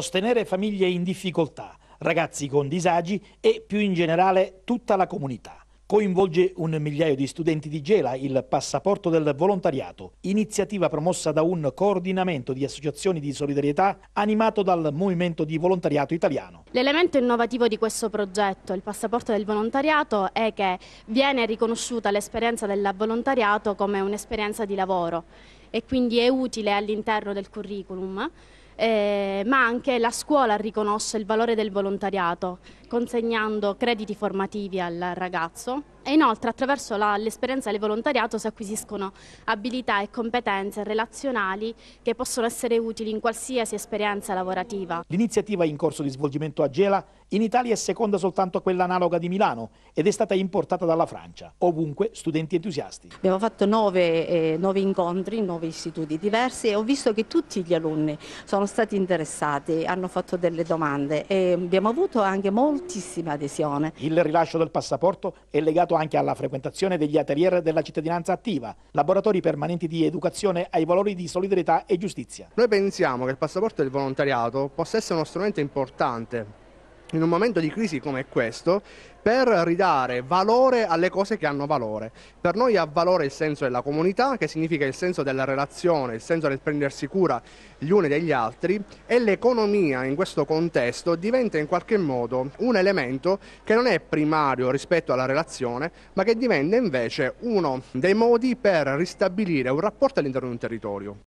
sostenere famiglie in difficoltà, ragazzi con disagi e più in generale tutta la comunità. Coinvolge un migliaio di studenti di Gela il passaporto del volontariato, iniziativa promossa da un coordinamento di associazioni di solidarietà animato dal Movimento di Volontariato Italiano. L'elemento innovativo di questo progetto, il passaporto del volontariato, è che viene riconosciuta l'esperienza del volontariato come un'esperienza di lavoro e quindi è utile all'interno del curriculum. Eh, ma anche la scuola riconosce il valore del volontariato, consegnando crediti formativi al ragazzo e inoltre attraverso l'esperienza del volontariato si acquisiscono abilità e competenze relazionali che possono essere utili in qualsiasi esperienza lavorativa. L'iniziativa in corso di svolgimento a Gela in Italia è seconda soltanto a quella analoga di Milano ed è stata importata dalla Francia, ovunque studenti entusiasti. Abbiamo fatto nove, eh, nove incontri in nove istituti diversi e ho visto che tutti gli alunni sono stati interessati, hanno fatto delle domande e abbiamo avuto anche moltissima adesione. Il rilascio del passaporto è legato dedicato anche alla frequentazione degli atelier della cittadinanza attiva, laboratori permanenti di educazione ai valori di solidarietà e giustizia. Noi pensiamo che il passaporto del volontariato possa essere uno strumento importante in un momento di crisi come questo per ridare valore alle cose che hanno valore. Per noi ha valore il senso della comunità, che significa il senso della relazione, il senso del prendersi cura gli uni degli altri e l'economia in questo contesto diventa in qualche modo un elemento che non è primario rispetto alla relazione, ma che diventa invece uno dei modi per ristabilire un rapporto all'interno di un territorio.